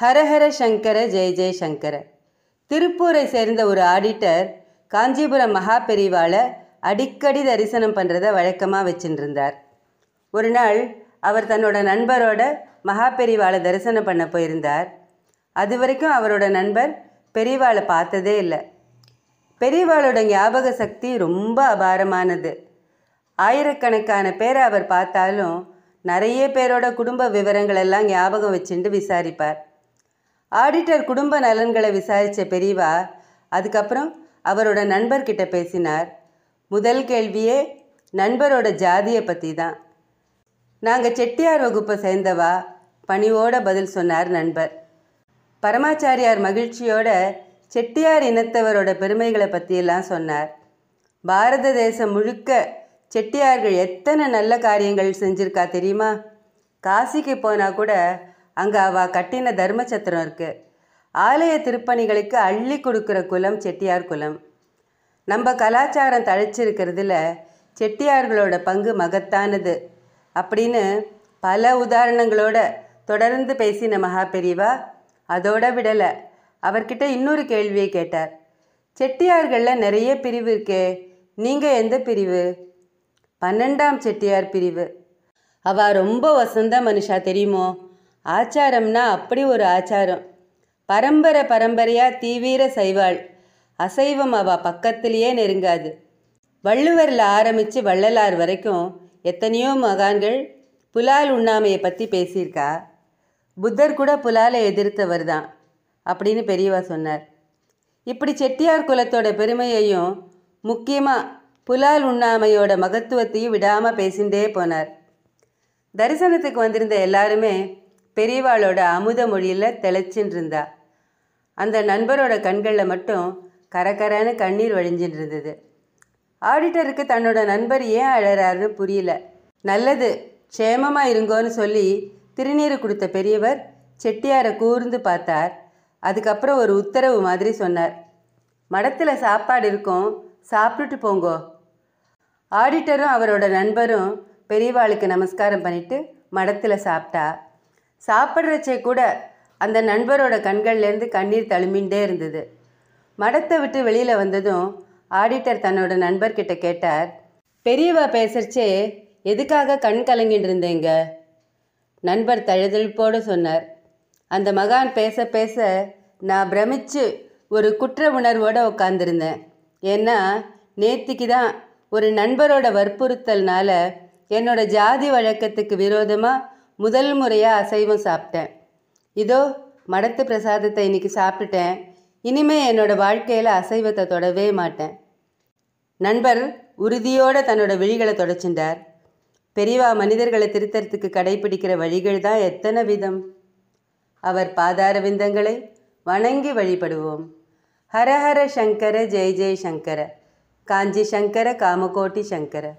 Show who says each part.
Speaker 1: ஹரஹர சங்கர ஜெய ஜெயசங்கர திருப்பூரை சேர்ந்த ஒரு ஆடிட்டர் காஞ்சிபுரம் மகா பெரிவாலை அடிக்கடி தரிசனம் பண்ணுறத வழக்கமாக வச்சுருந்தார் ஒரு நாள் அவர் தன்னோட நண்பரோட மகா பெரிவாலை தரிசனம் பண்ண போயிருந்தார் அது வரைக்கும் அவரோட நண்பர் பெரிவாளை பார்த்ததே இல்லை பெரியவாளோட ஞாபக சக்தி ரொம்ப அபாரமானது ஆயிரக்கணக்கான பேரை அவர் பார்த்தாலும் நிறைய பேரோட குடும்ப விவரங்களெல்லாம் ஞாபகம் வச்சுட்டு விசாரிப்பார் ஆடிட்டர் குடும்ப நலன்களை விசாரித்த பெரியவா அதுக்கப்புறம் அவரோட நண்பர்கிட்ட பேசினார் முதல் கேள்வியே நண்பரோட ஜாதியை பற்றி தான் நாங்கள் செட்டியார் வகுப்பை சேர்ந்தவா பணிவோட பதில் சொன்னார் நண்பர் பரமாச்சாரியார் மகிழ்ச்சியோட செட்டியார் இனத்தவரோட பெருமைகளை பற்றியெல்லாம் சொன்னார் பாரத தேசம் முழுக்க செட்டியார்கள் எத்தனை நல்ல காரியங்கள் செஞ்சுருக்கா தெரியுமா காசிக்கு போனால் கூட அங்கே அவ கட்டின தர்மச்சத்திரம் இருக்குது ஆலய திருப்பணிகளுக்கு அள்ளி கொடுக்குற குலம் செட்டியார் குலம் நம்ம கலாச்சாரம் தழைச்சிருக்கிறதுல செட்டியார்களோட பங்கு மகத்தானது அப்படின்னு பல உதாரணங்களோட தொடர்ந்து பேசின மகா பெரியவா அதோட விடலை அவர்கிட்ட இன்னொரு கேள்வியை கேட்டார் செட்டியார்களில் நிறைய பிரிவு இருக்கே நீங்கள் எந்த பிரிவு பன்னெண்டாம் செட்டியார் பிரிவு அவ ரொம்ப வசந்த மனுஷா தெரியுமோ ஆச்சாரம்னா அப்படி ஒரு ஆச்சாரம் பரம்பரை பரம்பரையாக தீவிர செய்வாள் அசைவம் அவ பக்கத்திலேயே நெருங்காது வள்ளுவரில் ஆரம்பித்து வள்ளலார் வரைக்கும் எத்தனையோ மகான்கள் புலால் உண்ணாமையை பற்றி பேசியிருக்கா புத்தர் கூட புலாலை எதிர்த்தவர் தான் அப்படின்னு பெரியவா சொன்னார் இப்படி செட்டியார் குலத்தோட பெருமையையும் முக்கியமாக புலால் உண்ணாமையோட மகத்துவத்தையும் விடாமல் பேசிகிட்டே போனார் தரிசனத்துக்கு வந்திருந்த எல்லாருமே பெரியவாளோட அமுத மொழியில் தெளிச்சின்னு இருந்தா அந்த நண்பரோட கண்களில் மட்டும் கரக்கரான கண்ணீர் வழிஞ்சின்னு இருந்தது ஆடிட்டருக்கு தன்னோட நண்பர் ஏன் அழறாருன்னு புரியல நல்லது க்ஷேமமாக இருங்கோன்னு சொல்லி திருநீர் கொடுத்த பெரியவர் செட்டியாரை கூர்ந்து பார்த்தார் அதுக்கப்புறம் ஒரு உத்தரவு மாதிரி சொன்னார் மடத்தில் சாப்பாடு இருக்கும் சாப்பிட்டுட்டு போங்கோ ஆடிட்டரும் அவரோட நண்பரும் பெரியவாளுக்கு நமஸ்காரம் பண்ணிவிட்டு மடத்தில் சாப்பிட்டா சாப்பிட்றச்சே கூட அந்த நண்பரோட கண்கள்லேருந்து கண்ணீர் தழுமின்ண்டே இருந்தது மடத்தை விட்டு வெளியில் வந்ததும் ஆடிட்டர் தன்னோட நண்பர்கிட்ட கேட்டார் பெரியவா பேசுகிறச்சே எதுக்காக கண் கலங்கிட்டு இருந்தேங்க நண்பர் தழுதழுப்போடு சொன்னார் அந்த மகான் பேச பேச நான் பிரமிச்சு ஒரு குற்ற உணர்வோடு உட்காந்துருந்தேன் ஏன்னா நேத்திக்கு தான் ஒரு நண்பரோட வற்புறுத்தல்னால என்னோட ஜாதி வழக்கத்துக்கு விரோதமாக முதல் முறையாக அசைவம் சாப்பிட்டேன் இதோ மடத்து பிரசாதத்தை இன்னைக்கு சாப்பிட்டுட்டேன் இனிமே என்னோட வாழ்க்கையில் அசைவத்தை தொடவே மாட்டேன் நண்பர் உறுதியோடு தன்னோட விழிகளை தொடச்சின்றார் பெரியவா மனிதர்களை திருத்தறத்துக்கு கடைபிடிக்கிற வழிகள் தான் எத்தனை விதம் அவர் பாதார விந்தங்களை வணங்கி வழிபடுவோம் ஹரஹர சங்கர ஜெய் ஜெய் சங்கர காஞ்சி சங்கர காமகோட்டி சங்கர